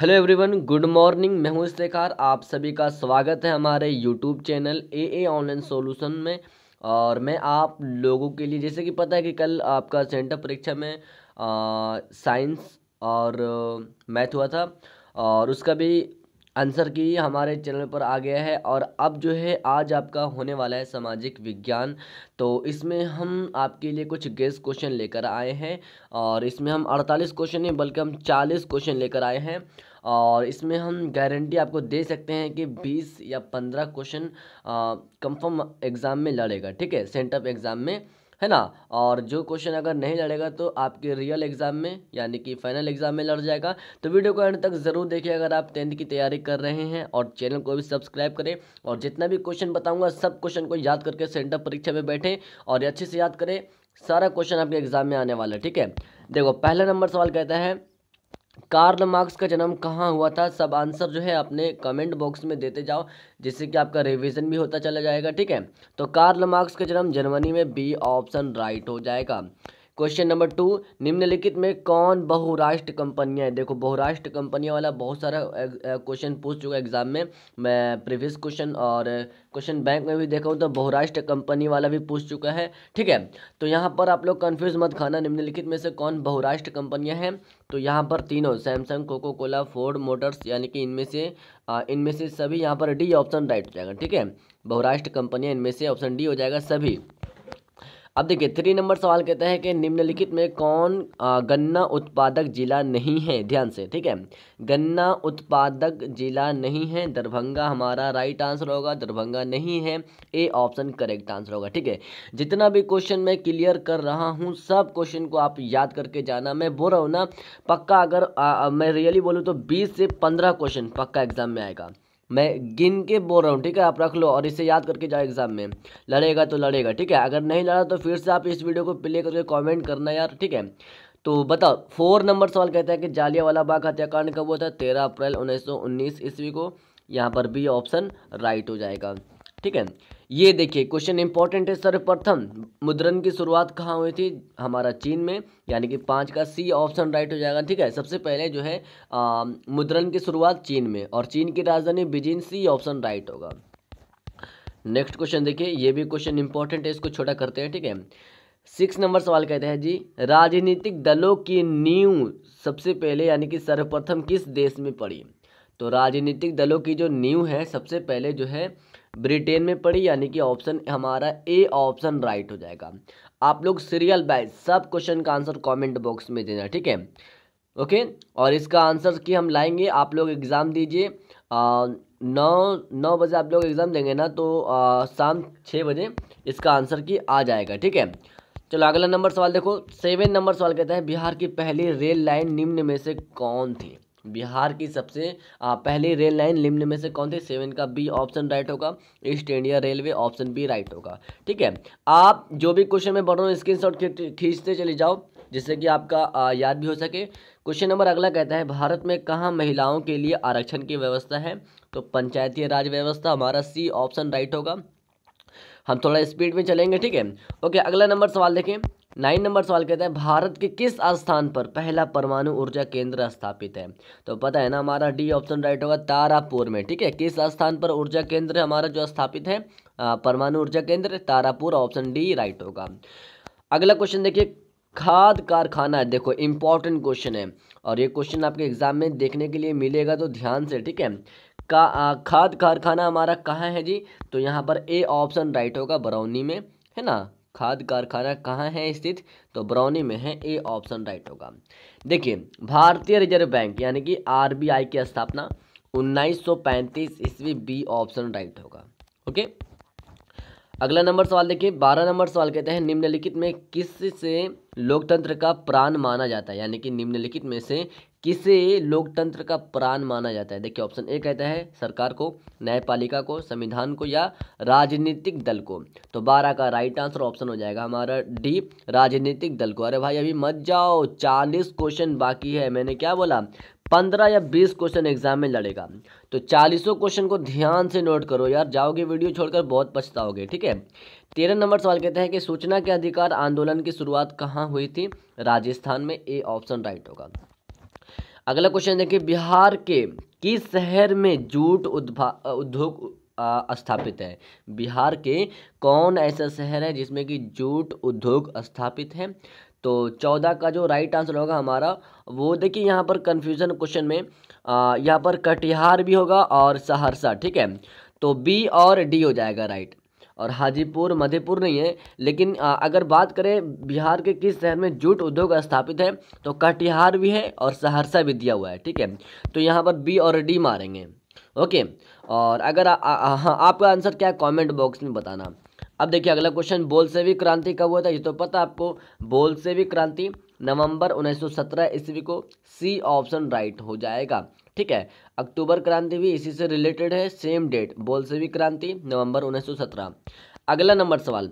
Hello everyone good morning मैं हूं इफ्तार आप सभी का स्वागत है हमारे YouTube channel A A online solution में और मैं आप लोगों के लिए जैसे कि पता है कि कल आपका सेंटर परीक्षा में साइंस और मैथ हुआ था और उसका भी आंसर की हमारे चैनल पर आ गया है और अब जो है आज आपका होने वाला है सामाजिक विज्ञान तो इसमें हम आपके लिए कुछ गेस्ट क्वेश्चन लेकर आए हैं और इसमें हम 48 क्वेश्चन नहीं बल्कि हम 40 क्वेश्चन लेकर आए हैं और इसमें हम गारंटी आपको दे सकते हैं कि 20 या 15 क्वेश्चन कंफर्म एग्ज़ाम में लड़ेगा ठीक है सेंटअप एग्ज़ाम में है ना और जो क्वेश्चन अगर नहीं लड़ेगा तो आपके रियल एग्ज़ाम में यानी कि फाइनल एग्ज़ाम में लड़ जाएगा तो वीडियो को एंड तक ज़रूर देखिए अगर आप टेंथ की तैयारी कर रहे हैं और चैनल को भी सब्सक्राइब करें और जितना भी क्वेश्चन बताऊंगा सब क्वेश्चन को याद करके सेंटर परीक्षा में बैठें और अच्छे से याद करें सारा क्वेश्चन आपके एग्ज़ाम में आने वाला है ठीक है देखो पहला नंबर सवाल कहता है कार्ल मार्क्स का जन्म कहाँ हुआ था सब आंसर जो है अपने कमेंट बॉक्स में देते जाओ जिससे कि आपका रिवीजन भी होता चला जाएगा ठीक है तो कार्ल मार्क्स का जन्म जर्मनी में बी ऑप्शन राइट हो जाएगा क्वेश्चन नंबर टू निम्नलिखित में कौन बहुराष्ट्र कंपनियां है देखो बहुराष्ट्र कंपनियां वाला बहुत सारा क्वेश्चन पूछ चुका एग्जाम में मैं प्रीवियस क्वेश्चन और क्वेश्चन बैंक में भी देखा हूँ तो बहुराष्ट्र कंपनी वाला भी पूछ चुका है ठीक है तो यहाँ पर आप लोग कन्फ्यूज मत खाना निम्नलिखित में से कौन बहुराष्ट्र कंपनियाँ हैं तो यहाँ पर तीनों Samsung Coca Cola Ford Motors यानी कि इनमें से इनमें से सभी यहाँ पर डी ऑप्शन राइट हो जाएगा ठीक है बहुराष्ट्र कंपनियाँ इनमें से ऑप्शन डी हो जाएगा सभी अब देखिए थ्री नंबर सवाल कहता है कि निम्नलिखित में कौन गन्ना उत्पादक जिला नहीं है ध्यान से ठीक है गन्ना उत्पादक जिला नहीं है दरभंगा हमारा राइट आंसर होगा दरभंगा नहीं है ए ऑप्शन करेक्ट आंसर होगा ठीक है जितना भी क्वेश्चन मैं क्लियर कर रहा हूँ सब क्वेश्चन को आप याद करके जाना मैं बोल रहा हूँ ना पक्का अगर आ, मैं रियली बोलूँ तो बीस से पंद्रह क्वेश्चन पक्का एग्जाम में आएगा मैं गिन के बोल रहा हूँ ठीक है आप रख लो और इसे याद करके जाओ एग्जाम में लड़ेगा तो लड़ेगा ठीक है अगर नहीं लड़ा तो फिर से आप इस वीडियो को प्ले करके कमेंट करना यार ठीक है तो बताओ फोर नंबर सवाल कहता है कि जालियावाला बाग हत्याकांड कब हुआ था तेरह अप्रैल उन्नीस सौ उन्नीस ईस्वी को यहाँ पर भी ऑप्शन राइट हो जाएगा ठीक है ये देखिए क्वेश्चन इंपॉर्टेंट है सर्वप्रथम मुद्रण की शुरुआत कहाँ हुई थी हमारा चीन में यानी कि पाँच का सी ऑप्शन राइट हो जाएगा ठीक है सबसे पहले जो है आ, मुद्रण की शुरुआत चीन में और चीन की राजधानी बीजिंग सी ऑप्शन राइट होगा नेक्स्ट क्वेश्चन देखिए ये भी क्वेश्चन इंपॉर्टेंट है इसको छोटा करते हैं ठीक है सिक्स नंबर सवाल कहते हैं जी राजनीतिक दलों की नींव सबसे पहले यानी कि सर्वप्रथम किस देश में पड़ी तो राजनीतिक दलों की जो नींव है सबसे पहले जो है ब्रिटेन में पढ़ी यानी कि ऑप्शन हमारा ए ऑप्शन राइट हो जाएगा आप लोग सीरियल बाइज सब क्वेश्चन का आंसर कमेंट बॉक्स में देना ठीक है ओके और इसका आंसर की हम लाएंगे आप लोग एग्ज़ाम दीजिए नौ नौ बजे आप लोग एग्ज़ाम देंगे ना तो आ, शाम छः बजे इसका आंसर की आ जाएगा ठीक है चलो अगला नंबर सवाल देखो सेवन नंबर सवाल कहता है बिहार की पहली रेल लाइन निम्न में से कौन थी बिहार की सबसे पहली रेल लाइन निम्न में से कौन थी सेवन का बी ऑप्शन राइट होगा East India Railway option B right होगा ठीक है आप जो भी क्वेश्चन में बढ़ो स्क्रीन शॉट खींचते चले जाओ जिससे कि आपका याद भी हो सके क्वेश्चन नंबर अगला कहता है भारत में कहाँ महिलाओं के लिए आरक्षण की व्यवस्था है तो पंचायती राज व्यवस्था हमारा सी ऑप्शन राइट होगा हम थोड़ा स्पीड में चलेंगे ठीक है ओके अगला नंबर सवाल देखें नाइन नंबर सवाल कहता है भारत के किस स्थान पर पहला परमाणु ऊर्जा केंद्र स्थापित है तो पता है ना हमारा डी ऑप्शन राइट होगा तारापुर में ठीक है किस स्थान पर ऊर्जा केंद्र हमारा जो स्थापित है परमाणु ऊर्जा केंद्र तारापुर ऑप्शन डी राइट होगा अगला क्वेश्चन देखिए खाद कारखाना है देखो इंपॉर्टेंट क्वेश्चन है और ये क्वेश्चन आपके एग्जाम में देखने के लिए मिलेगा तो ध्यान से ठीक है का आ, खाद कारखाना हमारा कहाँ है जी तो यहाँ पर ए ऑप्शन राइट होगा बरौनी में है ना खाद कारखाना कहाँ है स्थित तो बरौनी में है ए ऑप्शन राइट होगा देखिए भारतीय रिजर्व बैंक यानी कि आरबीआई की स्थापना 1935 ईस्वी बी ऑप्शन राइट होगा ओके अगला नंबर सवाल देखिए बारह नंबर सवाल कहते हैं निम्नलिखित में किस से लोकतंत्र का प्राण माना जाता है यानी कि निम्नलिखित में से किसे लोकतंत्र का प्राण माना जाता है देखिए ऑप्शन ए कहता है सरकार को न्यायपालिका को संविधान को या राजनीतिक दल को तो बारह का राइट आंसर ऑप्शन हो जाएगा हमारा डी राजनीतिक दल को अरे भाई अभी मत जाओ चालीस क्वेश्चन बाकी है मैंने क्या बोला पंद्रह या बीस क्वेश्चन एग्जाम में लड़ेगा तो चालीसों क्वेश्चन को ध्यान से नोट करो यार जाओगे वीडियो छोड़कर बहुत पछताओगे ठीक है तेरह नंबर सवाल कहते हैं कि सूचना के अधिकार आंदोलन की शुरुआत कहाँ हुई थी राजस्थान में ए ऑप्शन राइट होगा अगला क्वेश्चन देखिए बिहार के किस शहर में जूट उद्भा उद्योग स्थापित है बिहार के कौन ऐसा शहर है जिसमें कि जूट उद्योग स्थापित है तो चौदह का जो राइट आंसर होगा हमारा वो देखिए यहाँ पर कन्फ्यूजन क्वेश्चन में यहाँ पर कटिहार भी होगा और सहरसा ठीक है तो बी और डी हो जाएगा राइट और हाजीपुर मधेपुर नहीं है लेकिन अगर बात करें बिहार के किस शहर में जूट उद्योग स्थापित है तो कटिहार भी है और सहरसा भी दिया हुआ है ठीक है तो यहाँ पर बी और डी मारेंगे ओके और अगर हाँ आपका आंसर क्या है कॉमेंट बॉक्स में बताना अब देखिए अगला क्वेश्चन बोलसेवी क्रांति कब हुआ था ये तो पता आपको बोलसेवी क्रांति नवंबर 1917 ईस्वी को सी ऑप्शन राइट हो जाएगा ठीक है अक्टूबर क्रांति भी इसी से रिलेटेड है सेम डेट भी क्रांति नवंबर 1917 अगला नंबर सवाल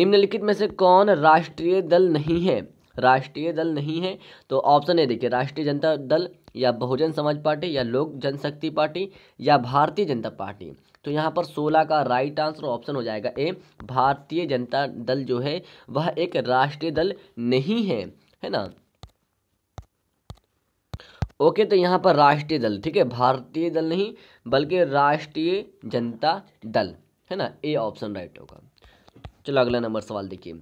निम्नलिखित में से कौन राष्ट्रीय दल नहीं है राष्ट्रीय दल नहीं है तो ऑप्शन ए देखिए राष्ट्रीय जनता दल या बहुजन समाज पार्टी या लोक जनशक्ति पार्टी या भारतीय जनता पार्टी तो यहाँ पर 16 का राइट आंसर ऑप्शन हो जाएगा ए भारतीय जनता दल जो है वह एक राष्ट्रीय दल नहीं है है ना ओके तो यहाँ पर राष्ट्रीय दल ठीक है भारतीय दल नहीं बल्कि राष्ट्रीय जनता दल है ना ए ऑप्शन राइट होगा चलो अगला नंबर सवाल देखिए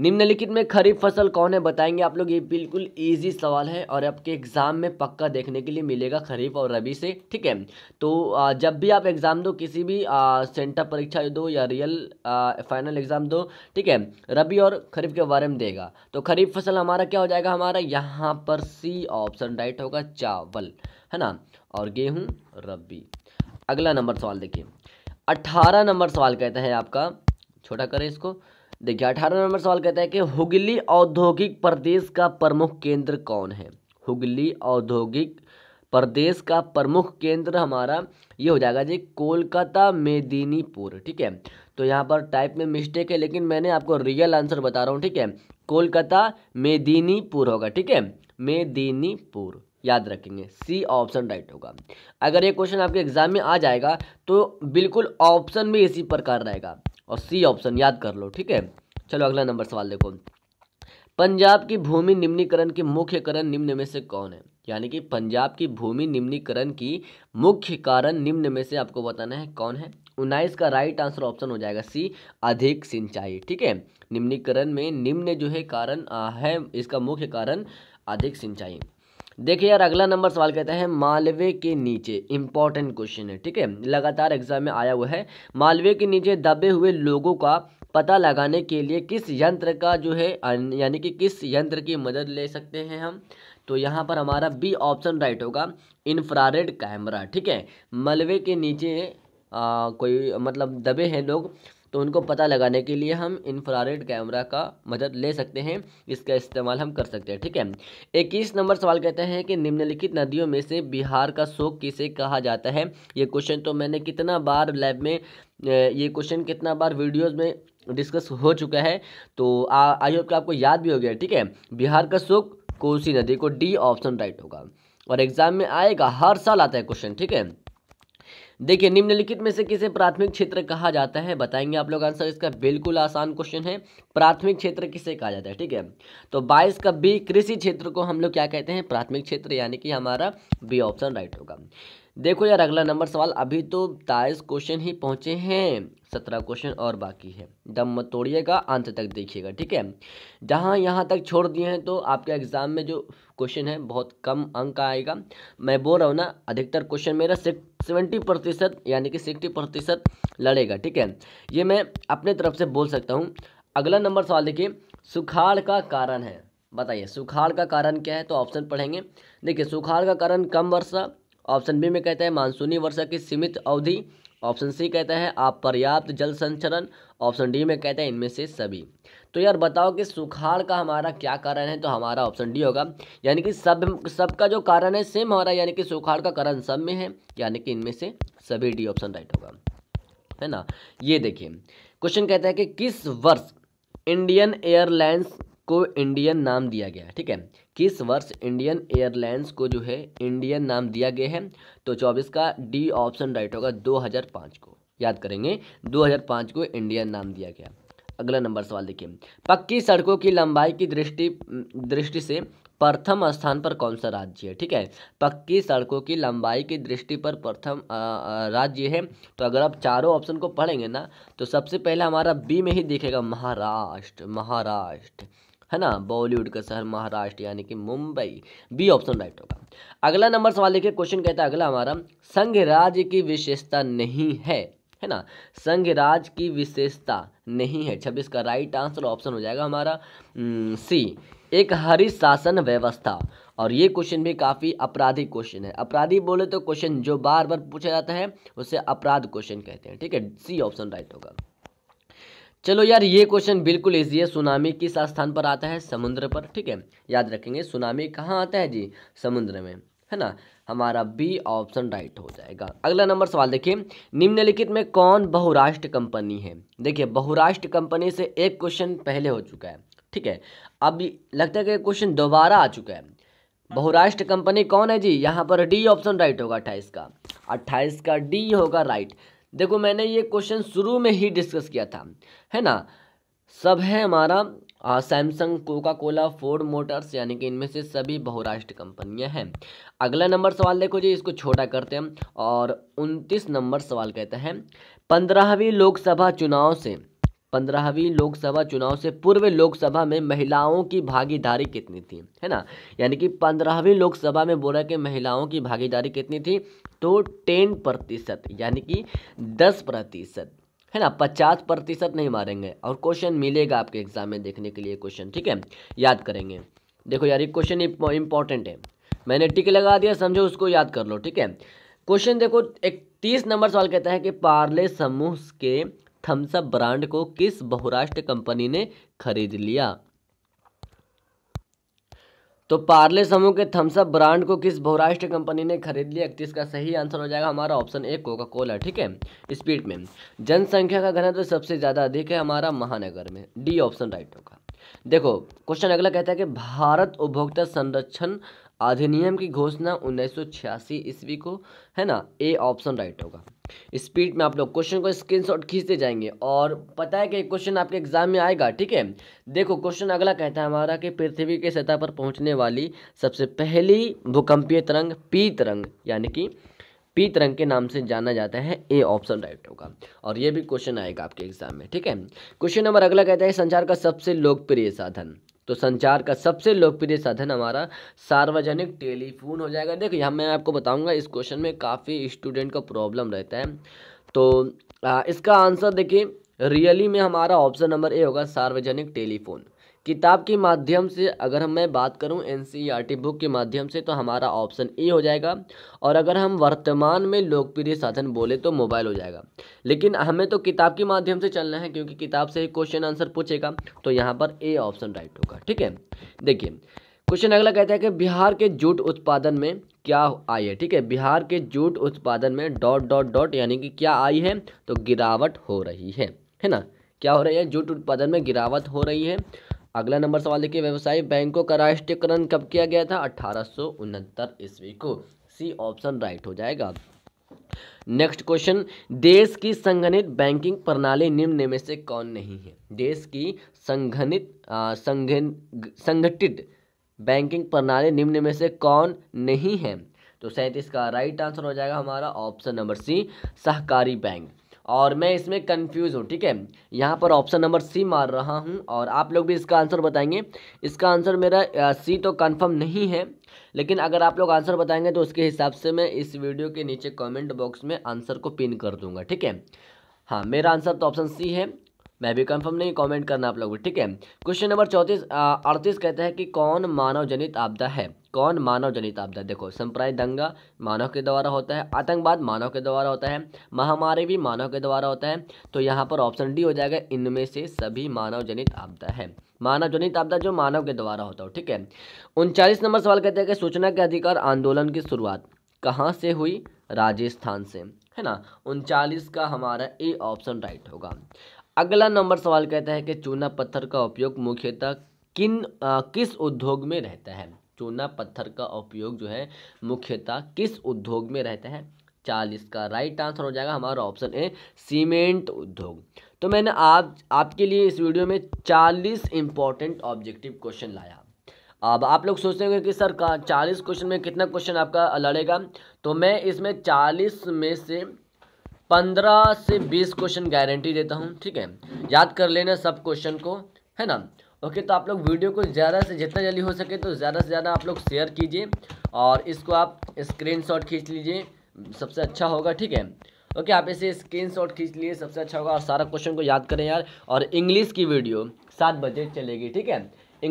निम्नलिखित में खरीफ फसल कौन है बताएंगे आप लोग ये बिल्कुल इजी सवाल है और आपके एग्ज़ाम में पक्का देखने के लिए मिलेगा खरीफ और रबी से ठीक है तो जब भी आप एग्ज़ाम दो किसी भी सेंटर परीक्षा दो या रियल फाइनल एग्ज़ाम दो ठीक है रबी और खरीफ के बारे में देगा तो खरीफ फसल हमारा क्या हो जाएगा हमारा यहाँ पर सी ऑप्शन राइट होगा चावल है ना और गेहूँ रबी अगला नंबर सवाल देखिए अट्ठारह नंबर सवाल कहते हैं आपका छोटा करें इसको देखिए अठारह नंबर सवाल कहता है कि हुगली औद्योगिक प्रदेश का प्रमुख केंद्र कौन है हुगली औद्योगिक प्रदेश का प्रमुख केंद्र हमारा ये हो जाएगा जी कोलकाता मेदिनीपुर ठीक है तो यहाँ पर टाइप में मिस्टेक है लेकिन मैंने आपको रियल आंसर बता रहा हूँ ठीक है कोलकाता मेदिनीपुर होगा ठीक है मेदिनीपुर याद रखेंगे सी ऑप्शन राइट होगा अगर ये क्वेश्चन आपके एग्जाम में आ जाएगा तो बिल्कुल ऑप्शन भी इसी प्रकार रहेगा और सी ऑप्शन याद कर लो ठीक है चलो अगला नंबर सवाल देखो पंजाब की भूमि निम्नीकरण के मुख्य कारण निम्न में से कौन है यानी कि पंजाब की भूमि निम्नीकरण की मुख्य कारण निम्न में से आपको बताना है कौन है उन्नाइस का राइट आंसर ऑप्शन हो जाएगा सी अधिक सिंचाई ठीक है निम्नीकरण में निम्न जो है कारण है इसका मुख्य कारण अधिक सिंचाई देखिए यार अगला नंबर सवाल कहता है मालवे के नीचे इंपॉर्टेंट क्वेश्चन है ठीक है लगातार एग्जाम में आया हुआ है मालवे के नीचे दबे हुए लोगों का पता लगाने के लिए किस यंत्र का जो है यानी कि किस यंत्र की मदद ले सकते हैं हम तो यहाँ पर हमारा बी ऑप्शन राइट होगा इन्फ्रारेड कैमरा ठीक है मलबे के नीचे आ, कोई मतलब दबे हैं लोग तो उनको पता लगाने के लिए हम इंफ्रारेड कैमरा का मदद ले सकते हैं इसका इस्तेमाल हम कर सकते हैं ठीक है इक्कीस नंबर सवाल कहते हैं कि निम्नलिखित नदियों में से बिहार का शोक किसे कहा जाता है ये क्वेश्चन तो मैंने कितना बार लैब में ये क्वेश्चन कितना बार वीडियोज़ में डिस्कस हो चुका है तो आई होप कि आपको याद भी हो गया ठीक है बिहार का शोक कोसी नदी को डी ऑप्शन राइट होगा और एग्जाम में आएगा हर साल आता है क्वेश्चन ठीक है देखिए निम्नलिखित में से किसे प्राथमिक क्षेत्र कहा जाता है बताएंगे आप लोग आंसर इसका बिल्कुल आसान क्वेश्चन है प्राथमिक क्षेत्र किसे कहा जाता है ठीक है तो बाईस का बी कृषि क्षेत्र को हम लोग क्या कहते हैं प्राथमिक क्षेत्र यानी कि हमारा बी ऑप्शन राइट होगा देखो यार अगला नंबर सवाल अभी तो ताइस क्वेश्चन ही पहुंचे हैं सत्रह क्वेश्चन और बाकी है दम मत तोड़िएगा अंत तक देखिएगा ठीक है जहां यहां तक छोड़ दिए हैं तो आपके एग्ज़ाम में जो क्वेश्चन है बहुत कम अंक आएगा मैं बोल रहा हूँ ना अधिकतर क्वेश्चन मेरा सेवेंटी प्रतिशत यानी कि सिक्सटी प्रतिशत लड़ेगा ठीक है ये मैं अपने तरफ से बोल सकता हूँ अगला नंबर सवाल देखिए सुखाड़ का कारण है बताइए सुखाड़ का कारण क्या है तो ऑप्शन पढ़ेंगे देखिए सुखाड़ का कारण कम वर्षा ऑप्शन बी में कहता है मानसूनी वर्षा की सीमित अवधि ऑप्शन सी कहता है आप पर्याप्त जल संचरण ऑप्शन डी में कहता है इनमें से सभी तो यार बताओ कि सुखाड़ का हमारा क्या कारण है तो हमारा ऑप्शन डी होगा यानी कि सब सबका जो कारण है सेम हमारा यानी कि सुखाड़ का कारण सब में है यानी कि इनमें से सभी डी ऑप्शन राइट होगा है ना ये देखिए क्वेश्चन कहता है कि किस वर्ष इंडियन एयरलाइंस को इंडियन नाम दिया गया ठीक है किस वर्ष इंडियन एयरलाइंस को जो है इंडियन नाम दिया गया है तो चौबीस का डी ऑप्शन राइट होगा 2005 को याद करेंगे 2005 को इंडियन नाम दिया गया अगला नंबर सवाल देखिए पक्की सड़कों की लंबाई की दृष्टि दृष्टि से प्रथम स्थान पर कौन सा राज्य है ठीक है पक्की सड़कों की लंबाई की दृष्टि पर प्रथम राज्य है तो अगर आप चारों ऑप्शन को पढ़ेंगे ना तो सबसे पहले हमारा बी में ही देखेगा महाराष्ट्र महाराष्ट्र है ना बॉलीवुड का शहर महाराष्ट्र यानी कि मुंबई बी ऑप्शन राइट होगा अगला नंबर सवाल देखिए क्वेश्चन कहता है अगला हमारा संघ राज्य की विशेषता नहीं है है ना संघ राज की विशेषता नहीं है छब्बीस का राइट आंसर ऑप्शन हो जाएगा हमारा सी हम्म, एक हरित शासन व्यवस्था और ये क्वेश्चन भी काफ़ी अपराधी क्वेश्चन है अपराधी बोले तो क्वेश्चन जो बार बार पूछा जाता है उसे अपराध क्वेश्चन कहते हैं ठीक है सी ऑप्शन राइट होगा चलो यार ये क्वेश्चन बिल्कुल ईजी है सुनामी किस स्थान पर आता है समुद्र पर ठीक है याद रखेंगे सुनामी कहाँ आता है जी समुद्र में है ना हमारा बी ऑप्शन राइट हो जाएगा अगला नंबर सवाल देखिए निम्नलिखित में कौन बहुराष्ट्र कंपनी है देखिए बहुराष्ट्र कंपनी से एक क्वेश्चन पहले हो चुका है ठीक है अब लगता है कि क्वेश्चन दोबारा आ चुका है बहुराष्ट्र कंपनी कौन है जी यहाँ पर डी ऑप्शन राइट होगा अट्ठाईस का अट्ठाईस का डी होगा राइट देखो मैंने ये क्वेश्चन शुरू में ही डिस्कस किया था है ना सब है हमारा Samsung Coca Cola Ford Motors यानी कि इनमें से सभी बहुराष्ट्रीय कंपनियां हैं अगला नंबर सवाल देखो जी इसको छोटा करते हैं और उनतीस नंबर सवाल कहते हैं पंद्रहवीं लोकसभा चुनाव से पंद्रहवीं लोकसभा चुनाव से पूर्व लोकसभा में महिलाओं की भागीदारी कितनी थी है ना यानी कि पंद्रहवीं लोकसभा में बोला कि महिलाओं की भागीदारी कितनी थी तो टेन प्रतिशत यानी कि दस प्रतिशत है ना पचास प्रतिशत नहीं मारेंगे और क्वेश्चन मिलेगा आपके एग्जाम में देखने के लिए क्वेश्चन ठीक है याद करेंगे देखो यार ये क्वेश्चन इंपॉर्टेंट है मैंने टिक लगा दिया समझो उसको याद कर लो ठीक है क्वेश्चन देखो एक तीस नंबर सवाल कहता है कि पार्ले समूह के थम्सअप ब्रांड को किस बहुराष्ट्र कंपनी ने खरीद लिया तो पार्ले समूह के थम्सअप ब्रांड को किस बहुराष्ट्रीय कंपनी ने खरीद लिया इकतीस का सही आंसर हो जाएगा हमारा ऑप्शन ए कोका कोला ठीक है स्पीड में जनसंख्या का घनत्व तो सबसे ज़्यादा अधिक है हमारा महानगर में डी ऑप्शन राइट होगा देखो क्वेश्चन अगला कहता है कि भारत उपभोक्ता संरक्षण अधिनियम की घोषणा उन्नीस ईस्वी को है ना ए ऑप्शन राइट होगा स्पीड में आप लोग क्वेश्चन को स्क्रीनशॉट खींचते जाएंगे और पता है कि क्वेश्चन आपके एग्जाम में आएगा ठीक है देखो क्वेश्चन अगला कहता है हमारा कि पृथ्वी के सतह पर पहुंचने वाली सबसे पहली भूकंपीय तरंग पी तरंग यानी कि पी तरंग के नाम से जाना जाता है ए ऑप्शन राइट होगा और ये भी क्वेश्चन आएगा आपके एग्जाम में ठीक है क्वेश्चन नंबर अगला कहता है संचार का सबसे लोकप्रिय साधन तो संचार का सबसे लोकप्रिय साधन हमारा सार्वजनिक टेलीफोन हो जाएगा देखो यहाँ मैं आपको बताऊँगा इस क्वेश्चन में काफ़ी स्टूडेंट का प्रॉब्लम रहता है तो आ, इसका आंसर देखिए रियली में हमारा ऑप्शन नंबर ए होगा सार्वजनिक टेलीफोन किताब के माध्यम से अगर हम मैं बात करूं एन e बुक के माध्यम से तो हमारा ऑप्शन ए हो जाएगा और अगर हम वर्तमान में लोकप्रिय साधन बोले तो मोबाइल हो जाएगा लेकिन हमें तो किताब के माध्यम से चलना है क्योंकि किताब से ही क्वेश्चन आंसर पूछेगा तो यहाँ पर ए ऑप्शन राइट होगा ठीक है देखिए क्वेश्चन अगला कहता है कि बिहार के जूट उत्पादन में क्या आई है ठीक है बिहार के जूट उत्पादन में डॉट डॉट डॉट यानी कि क्या आई है तो गिरावट हो रही है है ना क्या हो रही है जूट उत्पादन में गिरावट हो रही है अगला नंबर सवाल देखिए व्यवसायिक बैंकों का राष्ट्रीयकरण कब किया गया था अठारह ईस्वी को सी ऑप्शन राइट हो जाएगा नेक्स्ट क्वेश्चन देश की संगठित बैंकिंग प्रणाली निम्न में से कौन नहीं है देश की संगठित संगठित बैंकिंग प्रणाली निम्न में से कौन नहीं है तो सैंतीस का राइट आंसर हो जाएगा हमारा ऑप्शन नंबर सी सहकारी बैंक और मैं इसमें कन्फ्यूज़ हूँ ठीक है यहाँ पर ऑप्शन नंबर सी मार रहा हूँ और आप लोग भी इसका आंसर बताएंगे इसका आंसर मेरा सी तो कन्फर्म नहीं है लेकिन अगर आप लोग आंसर बताएंगे तो उसके हिसाब से मैं इस वीडियो के नीचे कमेंट बॉक्स में आंसर को पिन कर दूंगा ठीक है हाँ मेरा आंसर तो ऑप्शन सी है मैं भी कंफर्म नहीं कमेंट करना आप लोग ठीक है क्वेश्चन नंबर चौंतीस अड़तीस कहता है कि कौन मानव जनित आपदा है कौन मानव जनित आपदा देखो संप्राय दंगा मानव के द्वारा होता है आतंकवाद मानव के द्वारा होता है महामारी भी मानव के द्वारा होता है तो यहाँ पर ऑप्शन डी हो जाएगा इनमें से सभी मानव जनित आपदा है मानव जनित आपदा जो मानव के द्वारा होता हो ठीक है उनचालीस नंबर सवाल कहते हैं कि सूचना के अधिकार आंदोलन की शुरुआत कहाँ से हुई राजस्थान से है ना उनचालीस का हमारा ए ऑप्शन राइट होगा अगला नंबर सवाल कहता है कि चूना पत्थर का उपयोग मुख्यतः किन आ, किस उद्योग में रहता है चूना पत्थर का उपयोग जो है मुख्यतः किस उद्योग में रहता है चालीस का राइट आंसर हो जाएगा हमारा ऑप्शन ए सीमेंट उद्योग तो मैंने आप आपके लिए इस वीडियो में चालीस इंपॉर्टेंट ऑब्जेक्टिव क्वेश्चन लाया अब आप लोग सोचते होंगे कि सर का चालीस क्वेश्चन में कितना क्वेश्चन आपका लड़ेगा तो मैं इसमें चालीस में से पंद्रह से बीस क्वेश्चन गारंटी देता हूँ ठीक है याद कर लेना सब क्वेश्चन को है ना ओके तो आप लोग वीडियो को ज़्यादा से जितना जल्दी हो सके तो ज़्यादा से ज़्यादा आप लोग शेयर कीजिए और इसको आप स्क्रीन शॉट खींच लीजिए सबसे अच्छा होगा ठीक है ओके आप इसे स्क्रीन शॉट खींच लिए सबसे अच्छा होगा और सारा क्वेश्चन को याद करें यार और इंग्लिश की वीडियो सात बजे चलेगी ठीक है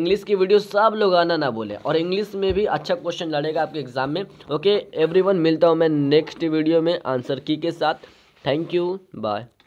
इंग्लिश की वीडियो सब लोग आना ना बोले और इंग्लिश में भी अच्छा क्वेश्चन लड़ेगा आपके एग्जाम में ओके एवरीवन मिलता हूँ मैं नेक्स्ट वीडियो में आंसर की के साथ Thank you. Bye.